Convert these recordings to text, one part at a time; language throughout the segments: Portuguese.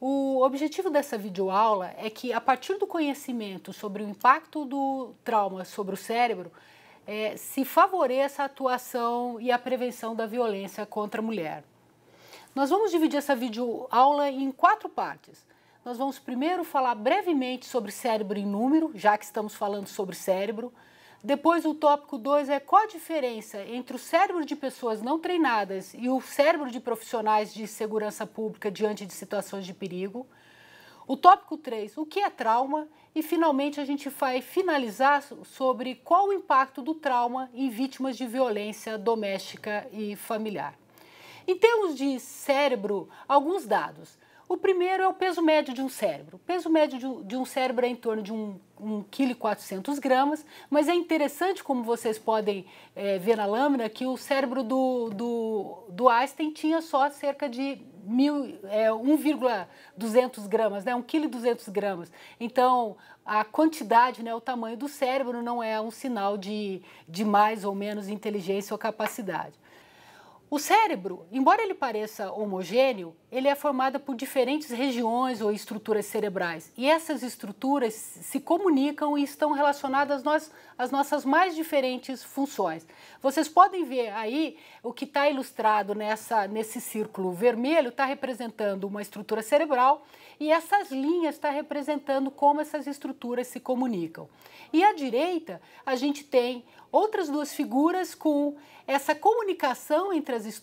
O objetivo dessa videoaula é que, a partir do conhecimento sobre o impacto do trauma sobre o cérebro, é, se favoreça a atuação e a prevenção da violência contra a mulher. Nós vamos dividir essa videoaula em quatro partes. Nós vamos primeiro falar brevemente sobre cérebro em número, já que estamos falando sobre cérebro. Depois, o tópico 2 é qual a diferença entre o cérebro de pessoas não treinadas e o cérebro de profissionais de segurança pública diante de situações de perigo. O tópico 3, o que é trauma? E finalmente a gente vai finalizar sobre qual o impacto do trauma em vítimas de violência doméstica e familiar. Em termos de cérebro, alguns dados. O primeiro é o peso médio de um cérebro. O peso médio de um cérebro é em torno de 1,4 kg, gramas, mas é interessante, como vocês podem é, ver na lâmina, que o cérebro do, do, do Einstein tinha só cerca de mil, é, 1,200 gramas, né? 1,200 gramas. Então, a quantidade, né, o tamanho do cérebro não é um sinal de, de mais ou menos inteligência ou capacidade. O cérebro, embora ele pareça homogêneo, ele é formado por diferentes regiões ou estruturas cerebrais. E essas estruturas se comunicam e estão relacionadas nós, às nossas mais diferentes funções. Vocês podem ver aí o que está ilustrado nessa, nesse círculo vermelho, está representando uma estrutura cerebral e essas linhas estão tá representando como essas estruturas se comunicam. E à direita, a gente tem outras duas figuras com essa comunicação entre as,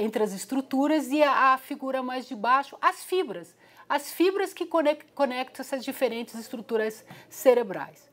entre as estruturas e a, a figura mais de baixo, as fibras. As fibras que conectam essas diferentes estruturas cerebrais.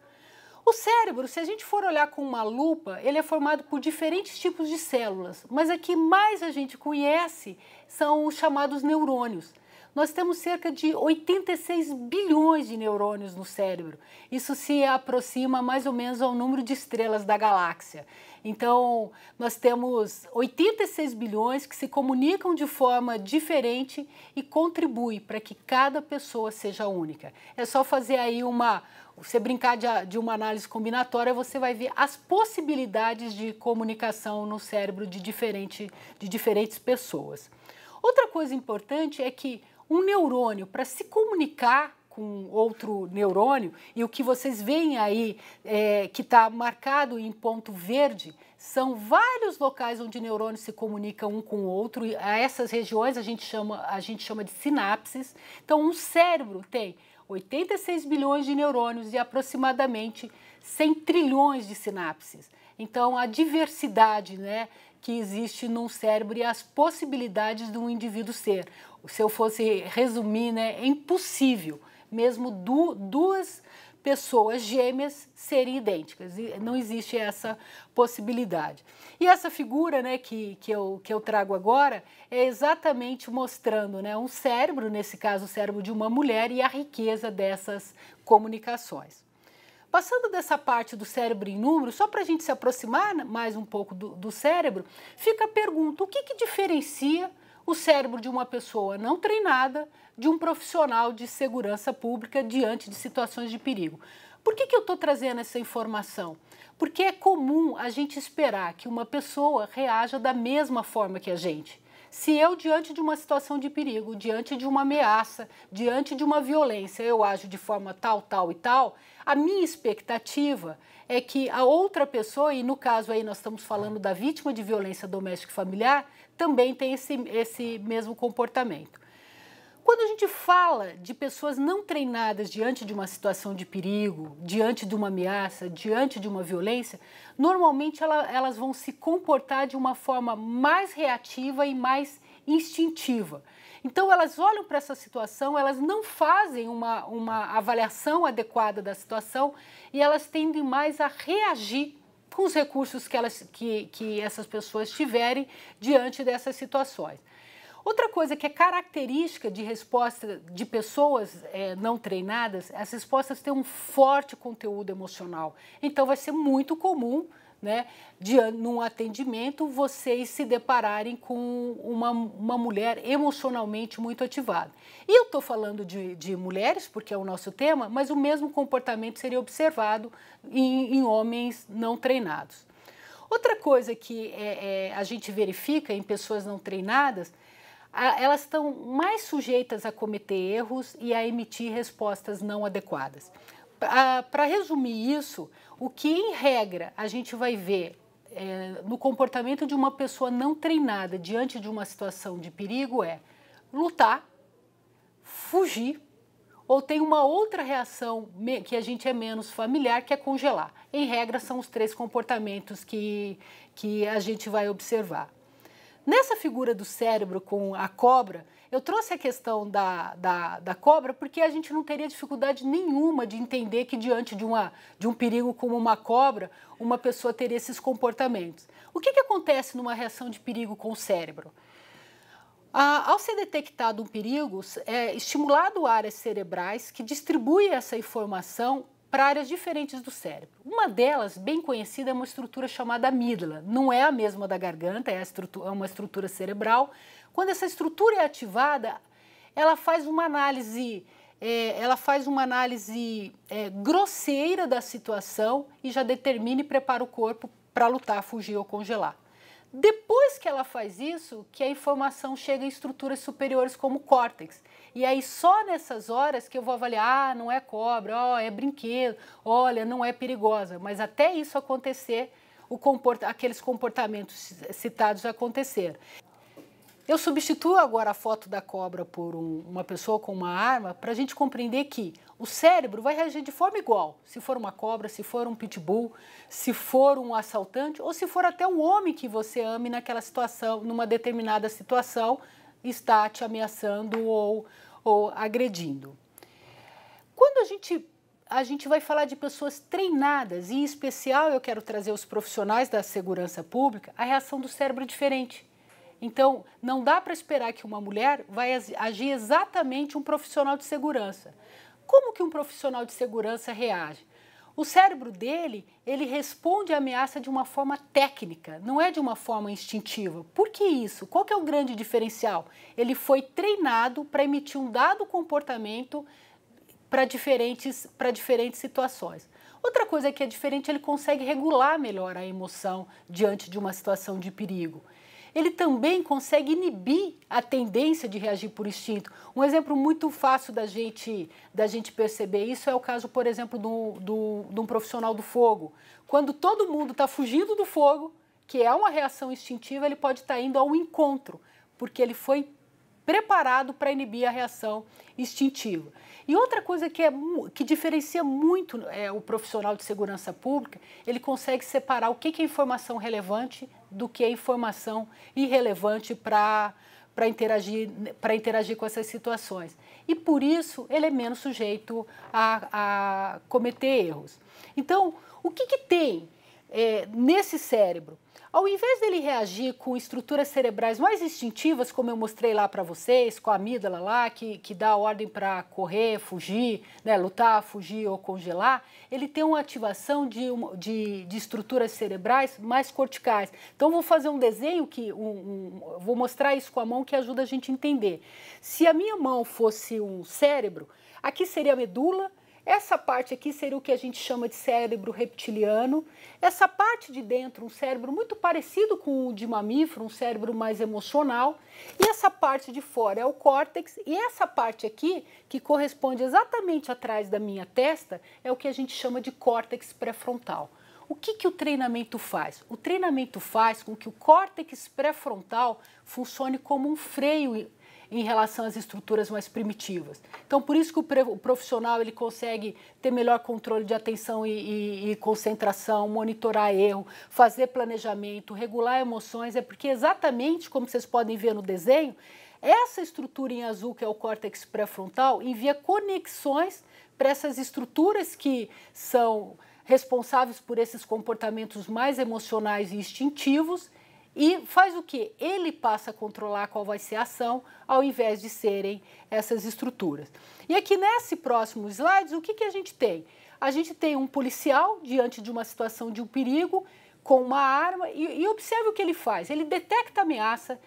O cérebro, se a gente for olhar com uma lupa, ele é formado por diferentes tipos de células, mas a que mais a gente conhece são os chamados neurônios nós temos cerca de 86 bilhões de neurônios no cérebro. Isso se aproxima mais ou menos ao número de estrelas da galáxia. Então, nós temos 86 bilhões que se comunicam de forma diferente e contribui para que cada pessoa seja única. É só fazer aí uma você brincar de, de, uma análise combinatória, você vai ver as possibilidades de comunicação no cérebro de, diferente, de diferentes pessoas. Outra coisa importante é que um neurônio para se comunicar com outro neurônio, e o que vocês veem aí é, que está marcado em ponto verde, são vários locais onde neurônios se comunicam um com o outro, e a essas regiões a gente chama, a gente chama de sinapses. Então, um cérebro tem 86 bilhões de neurônios e aproximadamente 100 trilhões de sinapses. Então, a diversidade, né? que existe num cérebro e as possibilidades de um indivíduo ser se eu fosse resumir, né, é impossível mesmo du duas pessoas gêmeas serem idênticas. não existe essa possibilidade. E essa figura né, que, que, eu, que eu trago agora é exatamente mostrando né, um cérebro, nesse caso o cérebro de uma mulher, e a riqueza dessas comunicações. Passando dessa parte do cérebro em número, só para a gente se aproximar mais um pouco do, do cérebro, fica a pergunta: o que, que diferencia o cérebro de uma pessoa não treinada, de um profissional de segurança pública diante de situações de perigo. Por que, que eu estou trazendo essa informação? Porque é comum a gente esperar que uma pessoa reaja da mesma forma que a gente. Se eu, diante de uma situação de perigo, diante de uma ameaça, diante de uma violência, eu ajo de forma tal, tal e tal, a minha expectativa é que a outra pessoa, e no caso aí nós estamos falando da vítima de violência doméstica e familiar, também tem esse, esse mesmo comportamento. Quando a gente fala de pessoas não treinadas diante de uma situação de perigo, diante de uma ameaça, diante de uma violência, normalmente ela, elas vão se comportar de uma forma mais reativa e mais instintiva. Então, elas olham para essa situação, elas não fazem uma, uma avaliação adequada da situação e elas tendem mais a reagir com os recursos que, elas, que, que essas pessoas tiverem diante dessas situações. Outra coisa que é característica de resposta de pessoas é, não treinadas, as respostas têm um forte conteúdo emocional. Então, vai ser muito comum né, de, num atendimento, vocês se depararem com uma, uma mulher emocionalmente muito ativada. E eu estou falando de, de mulheres, porque é o nosso tema, mas o mesmo comportamento seria observado em, em homens não treinados. Outra coisa que é, é, a gente verifica em pessoas não treinadas, a, elas estão mais sujeitas a cometer erros e a emitir respostas não adequadas. Para resumir isso, o que, em regra, a gente vai ver é, no comportamento de uma pessoa não treinada diante de uma situação de perigo é lutar, fugir ou tem uma outra reação que a gente é menos familiar, que é congelar. Em regra, são os três comportamentos que, que a gente vai observar. Nessa figura do cérebro com a cobra, eu trouxe a questão da, da, da, cobra porque a gente não teria dificuldade nenhuma de entender que, diante de, uma, de um perigo como uma cobra, uma pessoa teria esses comportamentos. O que, que acontece numa reação de perigo com o cérebro? Ah, ao ser detectado um perigo, é estimulado áreas cerebrais que distribui essa informação para áreas diferentes do cérebro. Uma delas, bem conhecida, é uma estrutura chamada amígdala. Não é a mesma da garganta, é, estrutura, é uma estrutura cerebral. Quando essa estrutura é ativada, ela faz uma análise, é, ela faz uma análise é, grosseira da situação e já determina e prepara o corpo para lutar, fugir ou congelar. Depois que ela faz isso, que a informação chega em estruturas superiores como o córtex. E aí só nessas horas que eu vou avaliar, ah, não é cobra, ó, oh, é brinquedo, olha, não é perigosa. Mas até isso acontecer, comporta aqueles comportamentos citados aconteceram. Eu substituo agora a foto da cobra por um, uma pessoa com uma arma para a gente compreender que o cérebro vai reagir de forma igual, se for uma cobra, se for um pitbull, se for um assaltante ou se for até um homem que você ame naquela situação, numa determinada situação, está te ameaçando ou ou agredindo. Quando a gente a gente vai falar de pessoas treinadas, e em especial eu quero trazer os profissionais da segurança pública, a reação do cérebro é diferente. Então, não dá para esperar que uma mulher vai agir exatamente um profissional de segurança. Como que um profissional de segurança reage? O cérebro dele, ele responde à ameaça de uma forma técnica, não é de uma forma instintiva. Por que isso? Qual que é o grande diferencial? Ele foi treinado para emitir um dado comportamento para diferentes, diferentes situações. Outra coisa que é diferente, ele consegue regular melhor a emoção diante de uma situação de perigo ele também consegue inibir a tendência de reagir por instinto. Um exemplo muito fácil da gente, da gente perceber isso é o caso, por exemplo, do, do, de um profissional do fogo. Quando todo mundo está fugindo do fogo, que é uma reação instintiva, ele pode estar tá indo ao encontro, porque ele foi preparado para inibir a reação instintiva. E outra coisa que, é, que diferencia muito é, o profissional de segurança pública, ele consegue separar o que, é informação relevante do que é informação irrelevante para para interagir, interagir com essas situações. E por isso ele é menos sujeito a, a cometer erros. Então, o que, que tem é, nesse cérebro ao invés dele reagir com estruturas cerebrais mais instintivas, como eu mostrei lá para vocês, com a amígdala lá, que, que dá ordem para correr, fugir, né, lutar, fugir ou congelar, ele tem uma ativação de, de, de estruturas cerebrais mais corticais. Então, vou fazer um desenho que. Um, um, vou mostrar isso com a mão que ajuda a gente a entender. Se a minha mão fosse um cérebro, aqui seria a medula essa parte aqui seria o que a gente chama de cérebro reptiliano. Essa parte de dentro, um cérebro muito parecido com o de mamífero, um cérebro mais emocional. E essa parte de fora é o córtex. E essa parte aqui, que corresponde exatamente atrás da minha testa, é o que a gente chama de córtex pré-frontal. O que, que o treinamento faz? O treinamento faz com que o córtex pré-frontal funcione como um freio em relação às estruturas mais primitivas. Então, por isso que o profissional ele consegue ter melhor controle de atenção e, e, e concentração, monitorar erro, fazer planejamento, regular emoções, é porque exatamente como vocês podem ver no desenho, essa estrutura em azul, que é o córtex pré-frontal, envia conexões para essas estruturas que são responsáveis por esses comportamentos mais emocionais e instintivos e faz o que? Ele passa a controlar qual vai ser a ação, ao invés de serem essas estruturas. E aqui nesse próximo slide, o que, que a gente tem? A gente tem um policial diante de uma situação de um perigo, com uma arma, e, e observe o que ele faz. Ele detecta a ameaça,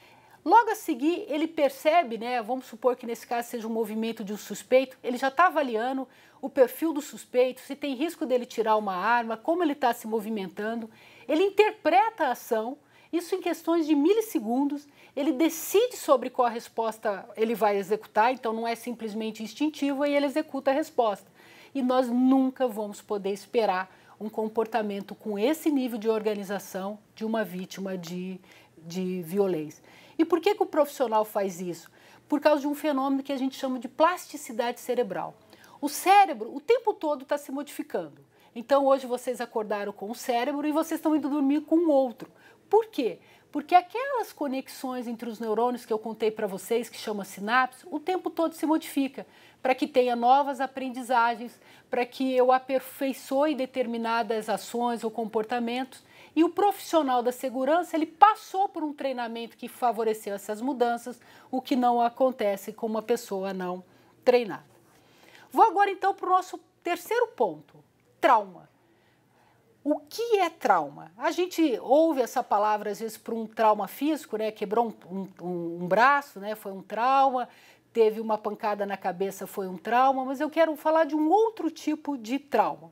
Logo a seguir, ele percebe, né, vamos supor que nesse caso seja um movimento de um suspeito, ele já está avaliando o perfil do suspeito, se tem risco dele tirar uma arma, como ele está se movimentando. Ele interpreta a ação, isso em questões de milissegundos, ele decide sobre qual resposta ele vai executar, então não é simplesmente instintivo e ele executa a resposta. E nós nunca vamos poder esperar um comportamento com esse nível de organização de uma vítima de, de violência. E por que, que o profissional faz isso? Por causa de um fenômeno que a gente chama de plasticidade cerebral. O cérebro o tempo todo está se modificando. Então hoje vocês acordaram com o cérebro e vocês estão indo dormir com o outro. Por quê? Porque aquelas conexões entre os neurônios que eu contei para vocês, que chama sinapse, o tempo todo se modifica para que tenha novas aprendizagens, para que eu aperfeiçoe determinadas ações ou comportamentos. E o profissional da segurança, ele passou por um treinamento que favoreceu essas mudanças, o que não acontece com uma pessoa não treinada. Vou agora então para o nosso terceiro ponto, trauma. O que é trauma? A gente ouve essa palavra às vezes por um trauma físico, né? Quebrou um, um, um braço, né? Foi um trauma. Teve uma pancada na cabeça, foi um trauma. Mas eu quero falar de um outro tipo de trauma.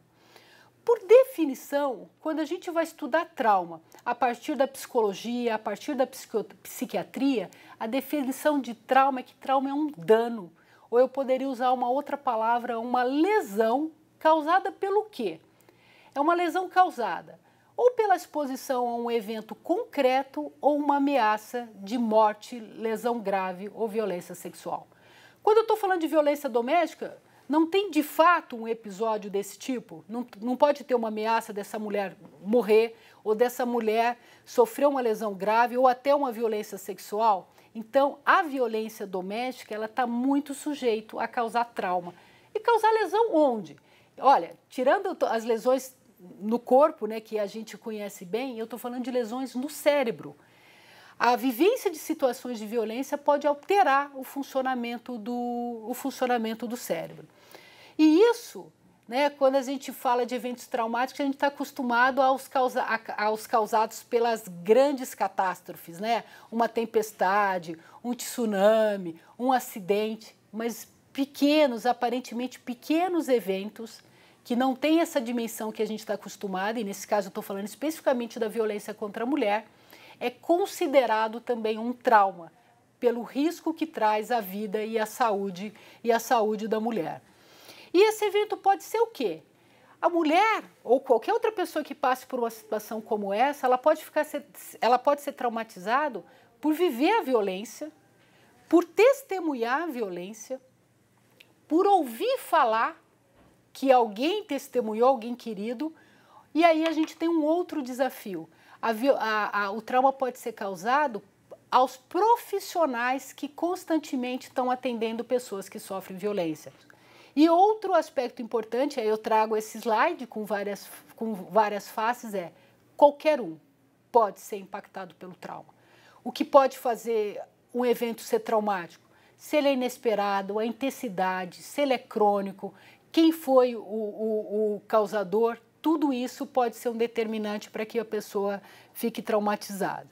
Por definição, quando a gente vai estudar trauma a partir da psicologia, a partir da psiquiatria, a definição de trauma é que trauma é um dano. Ou eu poderia usar uma outra palavra, uma lesão causada pelo quê? é uma lesão causada ou pela exposição a um evento concreto ou uma ameaça de morte, lesão grave ou violência sexual. Quando eu estou falando de violência doméstica, não tem de fato um episódio desse tipo. Não, não pode ter uma ameaça dessa mulher morrer ou dessa mulher sofrer uma lesão grave ou até uma violência sexual. Então, a violência doméstica ela está muito sujeito a causar trauma e causar lesão onde? Olha, tirando as lesões no corpo, né, que a gente conhece bem, eu estou falando de lesões no cérebro. A vivência de situações de violência pode alterar o funcionamento do, o funcionamento do cérebro. E isso, né, quando a gente fala de eventos traumáticos, a gente está acostumado aos, causa, aos causados pelas grandes catástrofes, né? uma tempestade, um tsunami, um acidente, mas pequenos, aparentemente pequenos eventos que não tem essa dimensão que a gente está acostumado, e nesse caso eu estou falando especificamente da violência contra a mulher, é considerado também um trauma pelo risco que traz à vida e à saúde e à saúde da mulher. E esse evento pode ser o quê? A mulher ou qualquer outra pessoa que passe por uma situação como essa, ela pode ficar ela pode ser traumatizada por viver a violência, por testemunhar a violência, por ouvir falar que alguém testemunhou, alguém querido. E aí a gente tem um outro desafio. A, a, a, o trauma pode ser causado aos profissionais que constantemente estão atendendo pessoas que sofrem violência. E outro aspecto importante, aí eu trago esse slide com várias, com várias faces, é qualquer um pode ser impactado pelo trauma. O que pode fazer um evento ser traumático? Se ele é inesperado, a intensidade, se ele é crônico, quem foi o, o, o causador, tudo isso pode ser um determinante para que a pessoa fique traumatizada.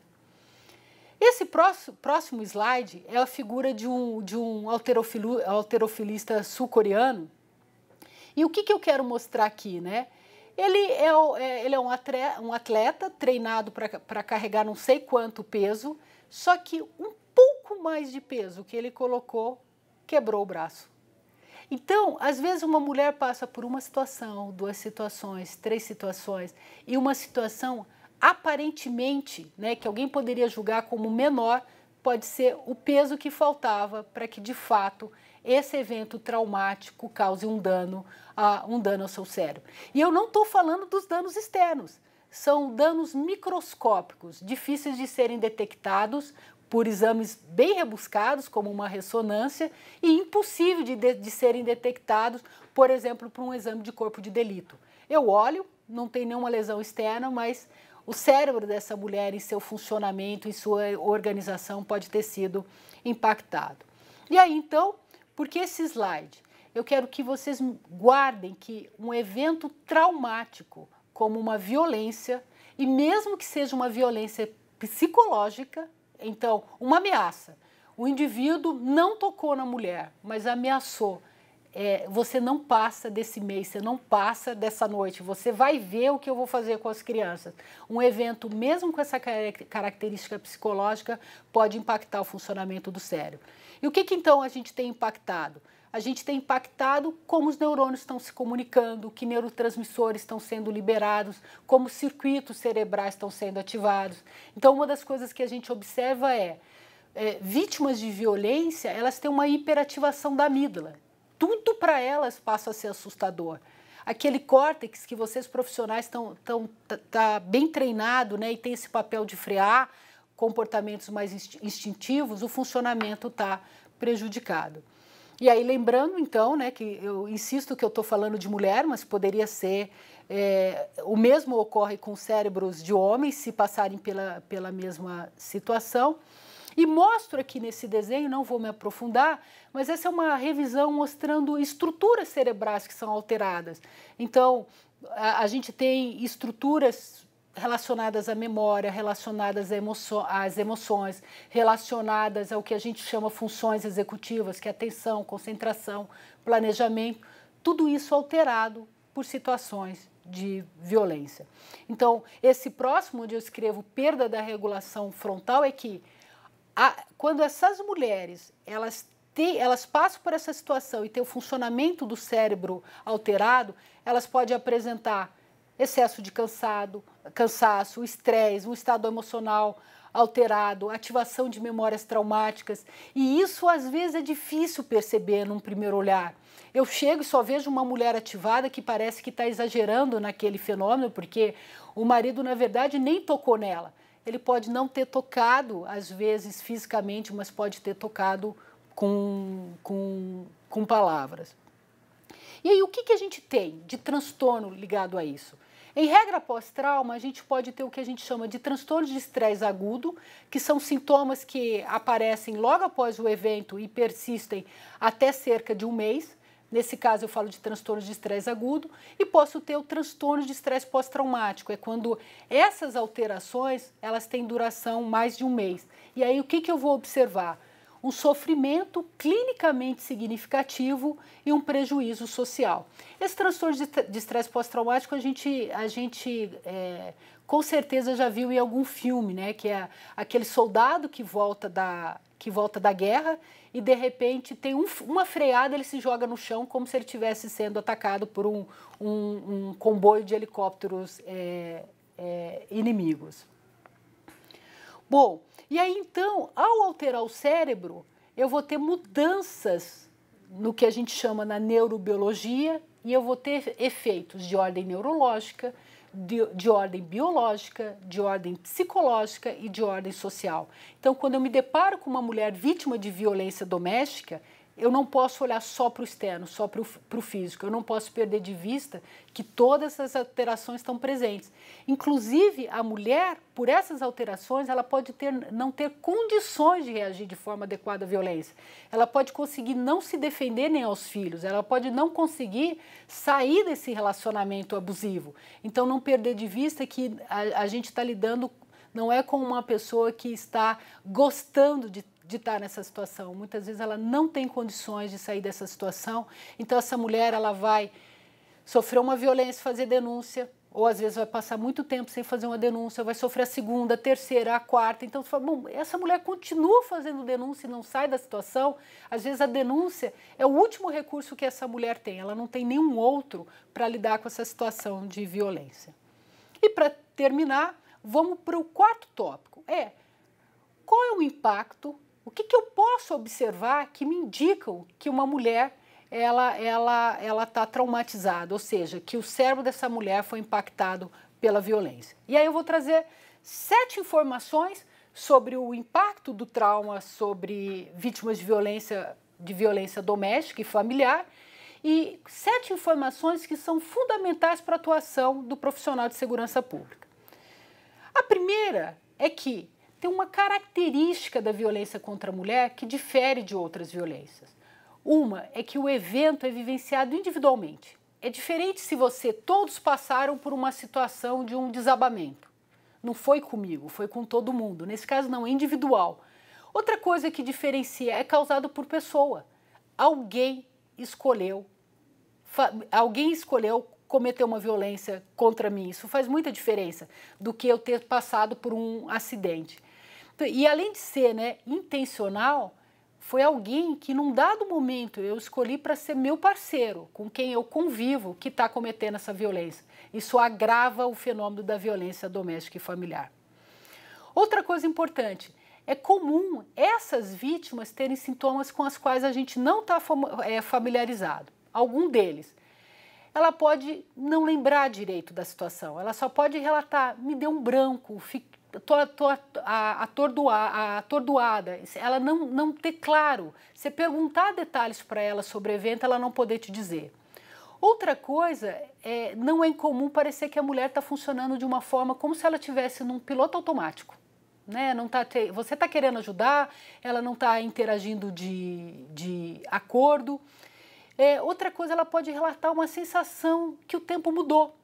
Esse próximo, próximo slide é a figura de um, de um alterofilista sul-coreano. E o que, que eu quero mostrar aqui, né? Ele é, é ele é um, atleta, um atleta treinado para carregar não sei quanto peso, só que um pouco mais de peso que ele colocou quebrou o braço. Então, às vezes uma mulher passa por uma situação, duas situações, três situações e uma situação aparentemente, né, que alguém poderia julgar como menor, pode ser o peso que faltava para que de fato esse evento traumático cause um dano, a um dano ao seu cérebro. E eu não estou falando dos danos externos, são danos microscópicos, difíceis de serem detectados por exames bem rebuscados, como uma ressonância, e impossível de, de, de serem detectados, por exemplo, por um exame de corpo de delito. Eu olho, não tem nenhuma lesão externa, mas o cérebro dessa mulher, em seu funcionamento, em sua organização, pode ter sido impactado. E aí, então, por que esse slide? Eu quero que vocês guardem que um evento traumático, como uma violência, e mesmo que seja uma violência psicológica, então, uma ameaça. O indivíduo não tocou na mulher, mas ameaçou. É, você não passa desse mês, você não passa dessa noite, você vai ver o que eu vou fazer com as crianças. Um evento, mesmo com essa característica psicológica, pode impactar o funcionamento do cérebro. E o que, que então a gente tem impactado? a gente tem impactado como os neurônios estão se comunicando, que neurotransmissores estão sendo liberados, como circuitos cerebrais estão sendo ativados. Então, uma das coisas que a gente observa é, é vítimas de violência, elas têm uma hiperativação da amígdala. Tudo para elas passa a ser assustador aquele córtex que vocês profissionais estão tá, tá bem treinado né, e tem esse papel de frear comportamentos mais instintivos, o funcionamento está prejudicado. E aí, lembrando então, né, que eu insisto que eu estou falando de mulher, mas poderia ser. É, o mesmo ocorre com cérebros de homens se passarem pela, pela mesma situação. E mostro aqui nesse desenho, não vou me aprofundar, mas essa é uma revisão mostrando estruturas cerebrais que são alteradas. Então, a, a gente tem estruturas relacionadas à memória, relacionadas às emoções, relacionadas ao que a gente chama funções executivas, que é atenção, concentração, planejamento, tudo isso alterado por situações de violência. Então, esse próximo onde eu escrevo perda da regulação frontal é que a, quando essas mulheres elas têm, elas passam por essa situação e têm o funcionamento do cérebro alterado, elas podem apresentar excesso de cansado, cansaço, estresse, um estado emocional alterado, ativação de memórias traumáticas. E isso às vezes é difícil perceber num primeiro olhar. Eu chego e só vejo uma mulher ativada que parece que está exagerando naquele fenômeno, porque o marido, na verdade, nem tocou nela. Ele pode não ter tocado, às vezes, fisicamente, mas pode ter tocado com, com, com palavras. E aí, o que, que a gente tem de transtorno ligado a isso? Em regra pós-trauma, a gente pode ter o que a gente chama de transtorno de estresse agudo, que são sintomas que aparecem logo após o evento e persistem até cerca de um mês. Nesse caso, eu falo de transtorno de estresse agudo e posso ter o transtorno de estresse pós-traumático. É quando essas alterações elas têm duração mais de um mês. E aí, o que, que eu vou observar? um sofrimento clinicamente significativo e um prejuízo social. Esse transtorno de estresse pós-traumático a gente, a gente é, com certeza já viu em algum filme, né? Que é aquele soldado que volta da, que volta da guerra e de repente tem um, uma freada, ele se joga no chão como se ele estivesse sendo atacado por um, um, um comboio de helicópteros é, é, inimigos. Bom, e aí então, ao alterar o cérebro, eu vou ter mudanças no que a gente chama na neurobiologia e eu vou ter efeitos de ordem neurológica, de, de, ordem biológica, de ordem psicológica e de ordem social. Então, quando eu me deparo com uma mulher vítima de violência doméstica, eu não posso olhar só para o externo, só para o físico. Eu não posso perder de vista que todas essas alterações estão presentes. Inclusive, a mulher, por essas alterações, ela pode ter, não ter condições de reagir de forma adequada à violência. Ela pode conseguir não se defender nem aos filhos. Ela pode não conseguir sair desse relacionamento abusivo. Então, não perder de vista que a, a gente está lidando não é com uma pessoa que está gostando de de estar nessa situação. Muitas vezes ela não tem condições de sair dessa situação. Então essa mulher ela vai sofrer uma violência, fazer denúncia, ou às vezes vai passar muito tempo sem fazer uma denúncia, vai sofrer a segunda, a terceira, a quarta. Então você fala, bom, essa mulher continua fazendo denúncia e não sai da situação. Às vezes a denúncia é o último recurso que essa mulher tem. Ela não tem nenhum outro para lidar com essa situação de violência. E para terminar, vamos para o quarto tópico. É qual é o impacto o que, que eu posso observar que me indicam que uma mulher ela ela ela está traumatizada, ou seja, que o cérebro dessa mulher foi impactado pela violência. E aí eu vou trazer sete informações sobre o impacto do trauma sobre vítimas de violência de violência doméstica e familiar e sete informações que são fundamentais para a atuação do profissional de segurança pública. A primeira é que tem uma característica da violência contra a mulher que difere de outras violências. Uma é que o evento é vivenciado individualmente. É diferente se você todos passaram por uma situação de um desabamento. Não foi comigo, foi com todo mundo. Nesse caso não, é individual. Outra coisa que diferencia é causado por pessoa. Alguém escolheu alguém escolheu cometer uma violência contra mim. Isso faz muita diferença do que eu ter passado por um acidente. Então, e além de ser né, intencional, foi alguém que num dado momento eu escolhi para ser meu parceiro, com quem eu convivo, que está cometendo essa violência. Isso agrava o fenômeno da violência doméstica e familiar. Outra coisa importante, é comum essas vítimas terem sintomas com as quais a gente não está é, familiarizado. Algum deles, ela pode não lembrar direito da situação, ela só pode relatar, me deu um branco, estou atordoa, atordoada. Ela não, não ter claro, você perguntar detalhes para ela sobre o evento, ela não poder te dizer. Outra coisa, é, não é incomum parecer que a mulher está funcionando de uma forma como se ela tivesse num piloto automático. Né? Não tá te... Você está querendo ajudar, ela não está interagindo de, de acordo. É, outra coisa, ela pode relatar uma sensação que o tempo mudou.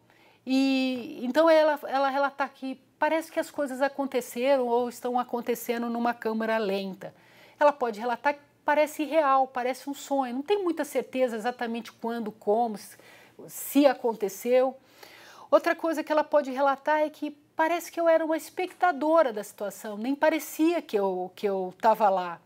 E então ela, ela relatar que parece que as coisas aconteceram ou estão acontecendo numa câmera lenta. Ela pode relatar que parece real, parece um sonho. Não tem muita certeza exatamente quando, como, se aconteceu. Outra coisa que ela pode relatar é que parece que eu era uma espectadora da situação, nem parecia que eu que eu estava lá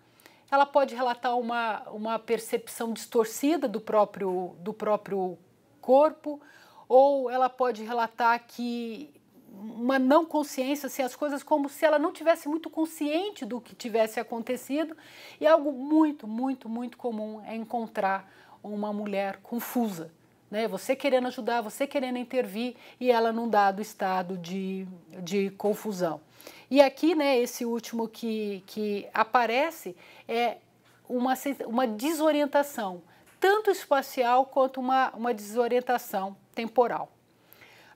ela pode relatar uma, uma percepção distorcida do próprio, do próprio corpo, ou ela pode relatar que uma não consciência, assim, as coisas como se ela não tivesse muito consciente do que tivesse acontecido, e é algo muito, muito, muito comum é encontrar uma mulher confusa, né? Você querendo ajudar, você querendo intervir e ela num dado estado de, de confusão. E aqui, né, esse último que, que aparece é uma, uma desorientação, tanto espacial quanto uma, uma desorientação temporal.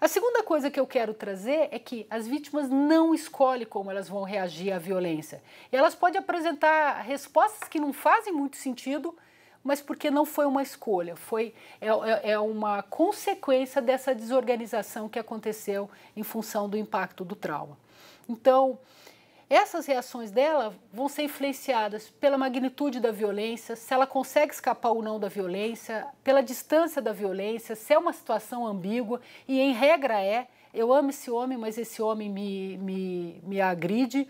A segunda coisa que eu quero trazer é que as vítimas não escolhem como elas vão reagir à violência. E elas podem apresentar respostas que não fazem muito sentido, mas porque não foi uma escolha, foi é, é, é, uma consequência dessa desorganização que aconteceu em função do impacto do trauma. Então, essas reações dela vão ser influenciadas pela magnitude da violência, se ela consegue escapar ou não da violência, pela distância da violência, se é uma situação ambígua e em regra é, eu amo esse homem, mas esse homem me, me, me agride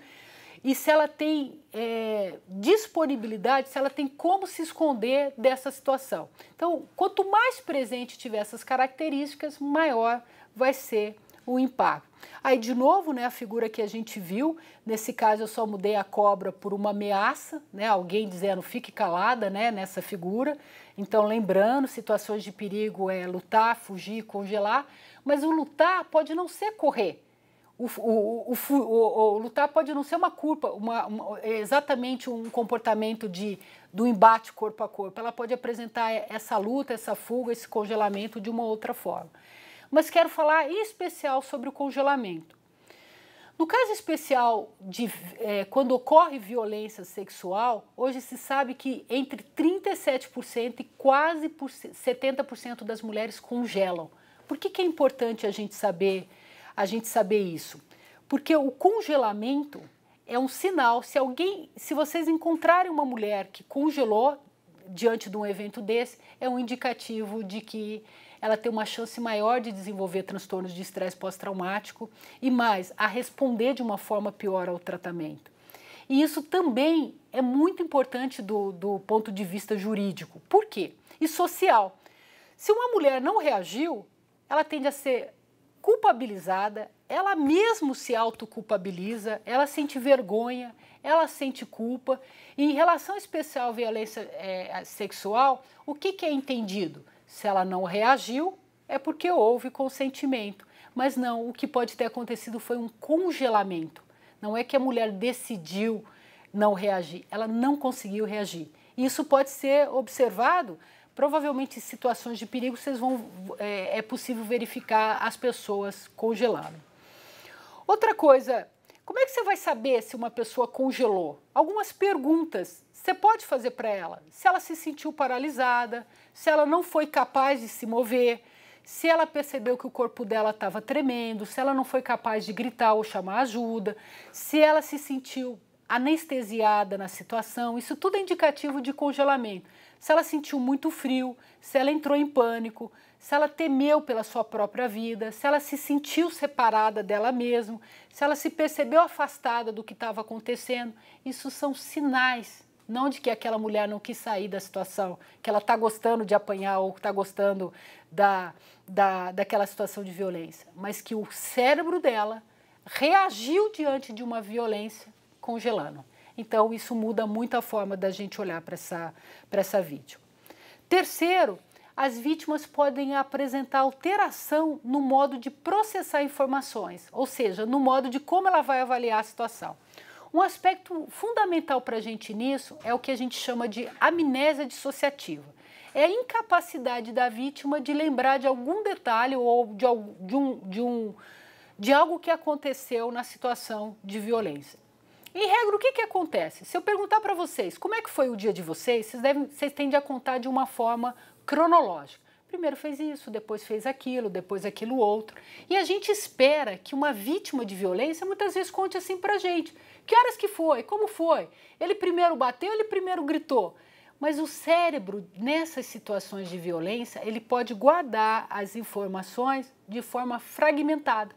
e se ela tem é, disponibilidade, se ela tem como se esconder dessa situação. Então, quanto mais presente tiver essas características, maior vai ser o impacto. Aí, de novo, né, a figura que a gente viu, nesse caso eu só mudei a cobra por uma ameaça, né, alguém dizendo fique calada né, nessa figura. Então, lembrando, situações de perigo é lutar, fugir, congelar, mas o lutar pode não ser correr o, o, o, o, lutar pode não ser uma culpa, uma, uma, é exatamente um comportamento de, do embate corpo a corpo. Ela pode apresentar essa luta, essa fuga, esse congelamento de uma outra forma. Mas quero falar em especial sobre o congelamento. No caso especial de é, quando ocorre violência sexual, hoje se sabe que entre 37% e quase 70% das mulheres congelam. Por que, que é importante a gente saber? a gente saber isso? Porque o congelamento é um sinal. Se alguém, se vocês encontrarem uma mulher que congelou diante de um evento desse, é um indicativo de que ela tem uma chance maior de desenvolver transtornos de estresse pós-traumático e mais, a responder de uma forma pior ao tratamento. E isso também é muito importante do, do ponto de vista jurídico. Por quê? E social. Se uma mulher não reagiu, ela tende a ser culpabilizada, ela mesmo se autoculpabiliza, ela sente vergonha, ela sente culpa. E em relação especial à violência é, sexual, o que, que é entendido? Se ela não reagiu, é porque houve consentimento. Mas não, o que pode ter acontecido foi um congelamento. Não é que a mulher decidiu não reagir, ela não conseguiu reagir. Isso pode ser observado provavelmente em situações de perigo vocês vão é, é possível verificar as pessoas congelando. Outra coisa, como é que você vai saber se uma pessoa congelou? Algumas perguntas você pode fazer para ela. Se ela se sentiu paralisada, se ela não foi capaz de se mover, se ela percebeu que o corpo dela estava tremendo, se ela não foi capaz de gritar ou chamar ajuda, se ela se sentiu anestesiada na situação, isso tudo é indicativo de congelamento se ela sentiu muito frio, se ela entrou em pânico, se ela temeu pela sua própria vida, se ela se sentiu separada dela mesma, se ela se percebeu afastada do que estava acontecendo. Isso são sinais, não de que aquela mulher não quis sair da situação, que ela está gostando de apanhar ou está gostando da, da, daquela situação de violência, mas que o cérebro dela reagiu diante de uma violência congelando. Então, isso muda muito a forma da gente olhar para essa, pra essa vítima. Terceiro, as vítimas podem apresentar alteração no modo de processar informações, ou seja, no modo de como ela vai avaliar a situação. Um aspecto fundamental para a gente nisso é o que a gente chama de amnésia dissociativa. É a incapacidade da vítima de lembrar de algum detalhe ou de, de, um, de, um, de algo que aconteceu na situação de violência. Em regra, o que, que acontece? Se eu perguntar para vocês como é que foi o dia de vocês, vocês, devem, vocês tendem a contar de uma forma cronológica. Primeiro fez isso, depois fez aquilo, depois aquilo outro. E a gente espera que uma vítima de violência muitas vezes conte assim a gente. Que horas que foi? Como foi? Ele primeiro bateu, ele primeiro gritou. Mas o cérebro, nessas situações de violência, ele pode guardar as informações de forma fragmentada.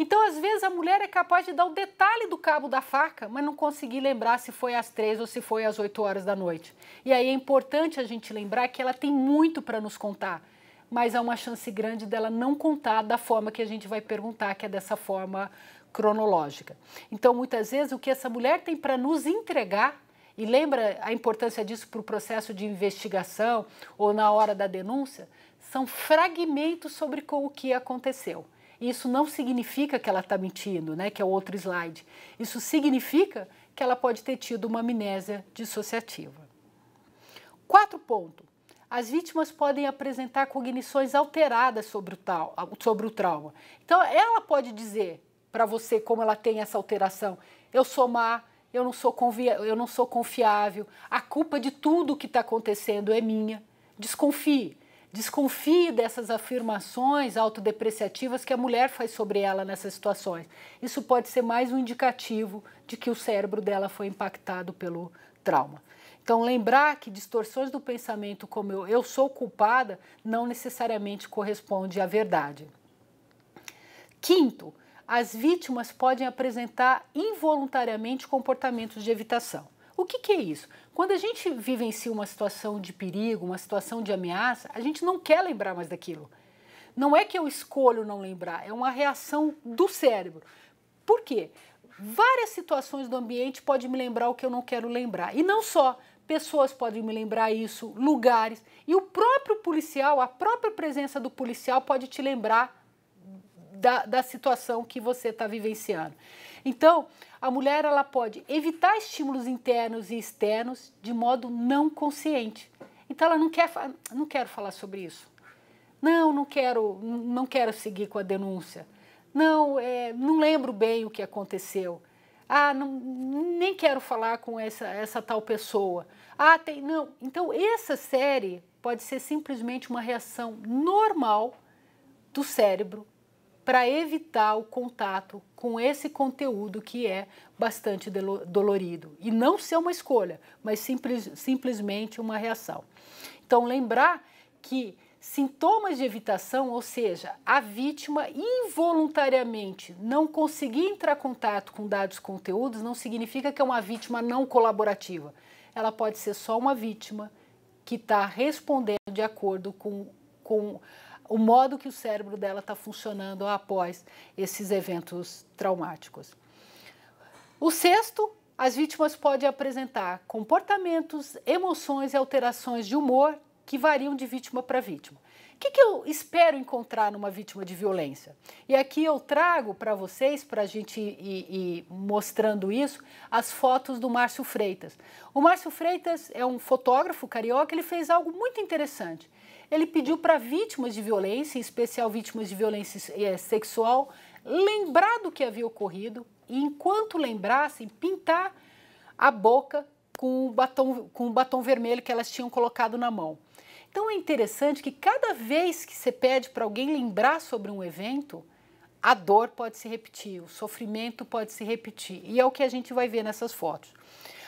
Então, às vezes, a mulher é capaz de dar o detalhe do cabo da faca, mas não conseguir lembrar se foi às três ou se foi às oito horas da noite. E aí é importante a gente lembrar que ela tem muito para nos contar, mas há uma chance grande dela não contar da forma que a gente vai perguntar, que é dessa forma cronológica. Então, muitas vezes, o que essa mulher tem para nos entregar e lembra a importância disso para o processo de investigação ou na hora da denúncia? São fragmentos sobre o que aconteceu. Isso não significa que ela está mentindo, né? Que é o outro slide. Isso significa que ela pode ter tido uma amnésia dissociativa. Quarto ponto. As vítimas podem apresentar cognições alteradas sobre o, tal, sobre o trauma. Então, ela pode dizer para você como ela tem essa alteração. Eu sou má, eu não sou, eu não sou confiável, a culpa de tudo que está acontecendo é minha. Desconfie. Desconfie dessas afirmações autodepreciativas que a mulher faz sobre ela nessas situações. Isso pode ser mais um indicativo de que o cérebro dela foi impactado pelo trauma. Então, lembrar que distorções do pensamento como eu, eu sou culpada não necessariamente corresponde à verdade. Quinto, as vítimas podem apresentar involuntariamente comportamentos de evitação. O que, que é isso? Quando a gente vivencia si uma situação de perigo, uma situação de ameaça, a gente não quer lembrar mais daquilo. Não é que eu escolho não lembrar, é uma reação do cérebro. Por quê? Várias situações do ambiente podem me lembrar o que eu não quero lembrar. E não só, pessoas podem me lembrar isso, lugares. E o próprio policial, a própria presença do policial pode te lembrar da, da situação que você está vivenciando. Então, a mulher ela pode evitar estímulos internos e externos de modo não consciente. Então ela não quer, não quero falar sobre isso. Não, não quero, não quero seguir com a denúncia. Não, é, não lembro bem o que aconteceu. Ah, não, nem quero falar com essa, essa tal pessoa. Ah, tem, não. Então essa série pode ser simplesmente uma reação normal do cérebro para evitar o contato com esse conteúdo que é bastante dolorido. E não ser uma escolha, mas simples, simplesmente uma reação. Então, lembrar que sintomas de evitação, ou seja, a vítima involuntariamente não conseguir entrar em contato com dados conteúdos, não significa que é uma vítima não colaborativa. Ela pode ser só uma vítima que está respondendo de acordo com, com o modo que o cérebro dela está funcionando após esses eventos traumáticos. O sexto, as vítimas podem apresentar comportamentos, emoções e alterações de humor que variam de vítima para vítima. O que, que eu espero encontrar numa vítima de violência? E aqui eu trago para vocês, para a gente ir, ir, mostrando isso, as fotos do Márcio Freitas. O Márcio Freitas é um fotógrafo carioca, ele fez algo muito interessante ele pediu para vítimas de violência, em especial vítimas de violência eh, sexual, lembrar do que havia ocorrido e, enquanto lembrassem, pintar a boca com o batom, com o batom vermelho que elas tinham colocado na mão. Então é interessante que cada vez que você pede para alguém lembrar sobre um evento, a dor pode se repetir, o sofrimento pode se repetir. E é o que a gente vai ver nessas fotos.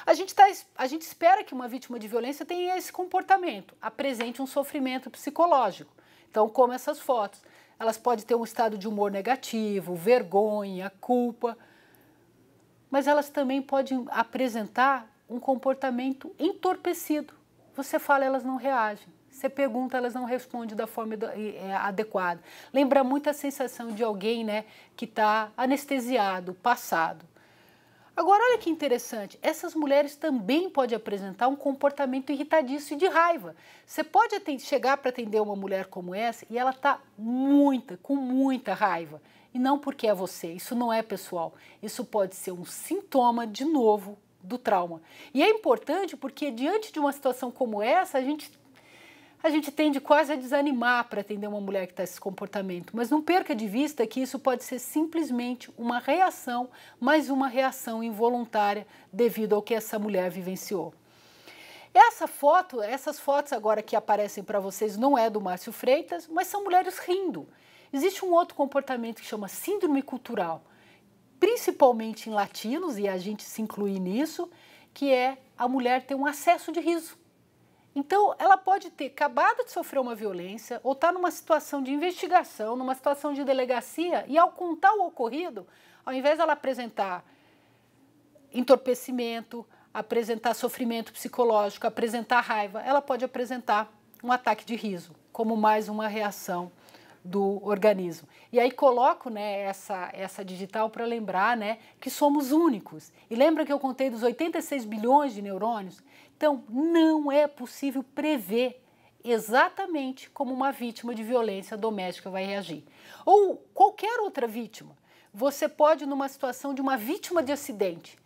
A gente, tá, a gente espera que uma vítima de violência tenha esse comportamento, apresente um sofrimento psicológico. Então, como essas fotos, elas podem ter um estado de humor negativo, vergonha, culpa, mas elas também podem apresentar um comportamento entorpecido. Você fala, elas não reagem. Você pergunta, elas não respondem da forma é, adequada. Lembra muito a sensação de alguém né, que está anestesiado, passado. Agora, olha que interessante, essas mulheres também podem apresentar um comportamento irritadiço e de raiva. Você pode chegar para atender uma mulher como essa e ela está muita, com muita raiva. E não porque é você, isso não é pessoal. Isso pode ser um sintoma, de novo, do trauma. E é importante porque, diante de uma situação como essa, a gente a gente tende quase a desanimar para atender uma mulher que está esse comportamento, mas não perca de vista que isso pode ser simplesmente uma reação, mais uma reação involuntária devido ao que essa mulher vivenciou. Essa foto, essas fotos agora que aparecem para vocês não é do Márcio Freitas, mas são mulheres rindo. Existe um outro comportamento que chama síndrome cultural, principalmente em latinos e a gente se inclui nisso, que é a mulher ter um acesso de riso. Então, ela pode ter acabado de sofrer uma violência ou estar tá numa situação de investigação, numa situação de delegacia, e ao contar o ocorrido, ao invés dela apresentar entorpecimento, apresentar sofrimento psicológico, apresentar raiva, ela pode apresentar um ataque de riso, como mais uma reação do organismo. E aí coloco né, essa, essa digital para lembrar né, que somos únicos. E lembra que eu contei dos 86 bilhões de neurônios? Então, não é possível prever exatamente como uma vítima de violência doméstica vai reagir. Ou qualquer outra vítima. Você pode, numa situação de uma vítima de acidente,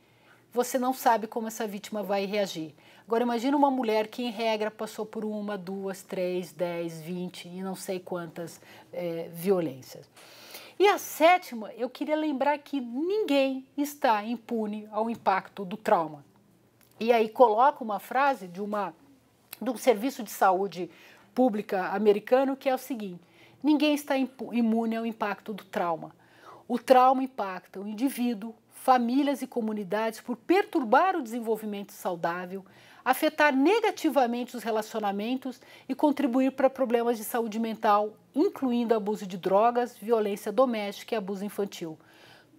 você não sabe como essa vítima vai reagir. Agora, imagina uma mulher que, em regra, passou por uma, duas, três, dez, vinte e não sei quantas é, violências. E a sétima, eu queria lembrar que ninguém está impune ao impacto do trauma e aí coloca uma frase de, uma, de um serviço de saúde pública americano que é o seguinte: ninguém está imune ao impacto do trauma. O trauma impacta o indivíduo, famílias e comunidades por perturbar o desenvolvimento saudável, afetar negativamente os relacionamentos e contribuir para problemas de saúde mental, incluindo abuso de drogas, violência doméstica e abuso infantil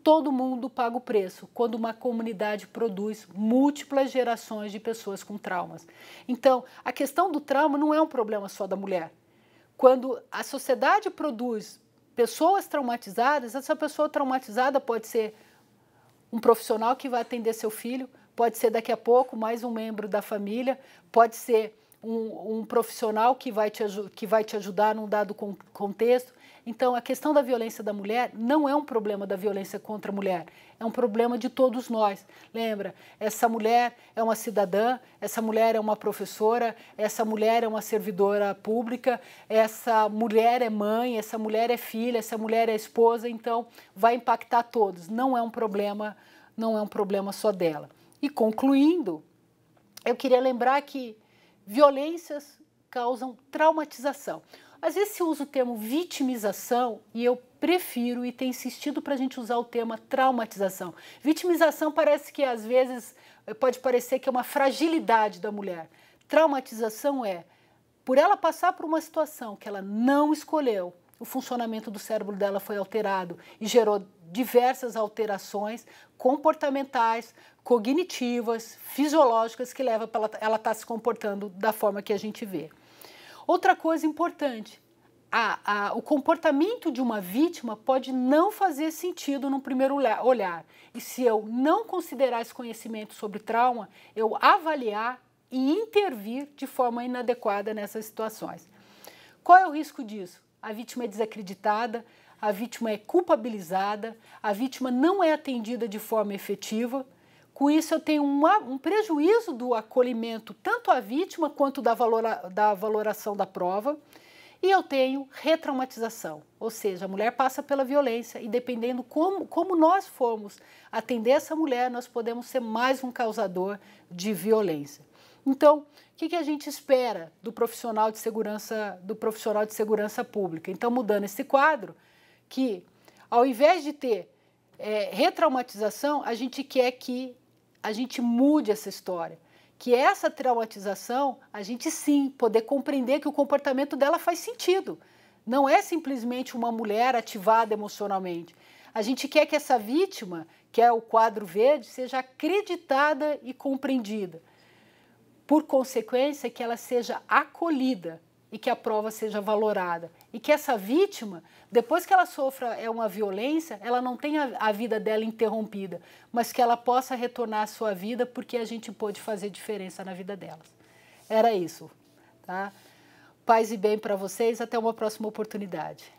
todo mundo paga o preço quando uma comunidade produz múltiplas gerações de pessoas com traumas. Então, a questão do trauma não é um problema só da mulher. Quando a sociedade produz pessoas traumatizadas, essa pessoa traumatizada pode ser um profissional que vai atender seu filho, pode ser daqui a pouco mais um membro da família, pode ser um, um profissional que vai, te, que vai te ajudar num dado contexto, então, a questão da violência da mulher não é um problema da violência contra a mulher, é um problema de todos nós. Lembra, essa mulher é uma cidadã, essa mulher é uma professora, essa mulher é uma servidora pública, essa mulher é mãe, essa mulher é filha, essa mulher é esposa, então vai impactar todos. Não é um problema, não é um problema só dela. E concluindo, eu queria lembrar que violências causam traumatização. Às vezes se usa o termo vitimização e eu prefiro e tenho insistido para a gente usar o tema traumatização. Vitimização parece que às vezes pode parecer que é uma fragilidade da mulher. Traumatização é por ela passar por uma situação que ela não escolheu, o funcionamento do cérebro dela foi alterado e gerou diversas alterações comportamentais, cognitivas, fisiológicas que leva para ela estar tá se comportando da forma que a gente vê. Outra coisa importante, a, a, o comportamento de uma vítima pode não fazer sentido no primeiro olhar. E se eu não considerar esse conhecimento sobre trauma, eu avaliar e intervir de forma inadequada nessas situações. Qual é o risco disso? A vítima é desacreditada, a vítima é culpabilizada, a vítima não é atendida de forma efetiva com isso, eu tenho uma, um prejuízo do acolhimento tanto à vítima quanto da, valora, da valoração da prova. E eu tenho retraumatização, ou seja, a mulher passa pela violência e dependendo como, como nós formos atender essa mulher, nós podemos ser mais um causador de violência. Então, o que, que, a gente espera do profissional de segurança do profissional de segurança pública? Então, mudando esse quadro, que ao invés de ter é, retraumatização, a gente quer que a gente mude essa história. Que essa traumatização, a gente sim poder compreender que o comportamento dela faz sentido. Não é simplesmente uma mulher ativada emocionalmente. A gente quer que essa vítima, que é o quadro verde, seja acreditada e compreendida. Por consequência, que ela seja acolhida e que a prova seja valorada. E que essa vítima, depois que ela sofra é uma violência, ela não tenha a vida dela interrompida, mas que ela possa retornar à sua vida porque a gente pôde fazer diferença na vida delas. Era isso. Tá? Paz e bem para vocês, até uma próxima oportunidade.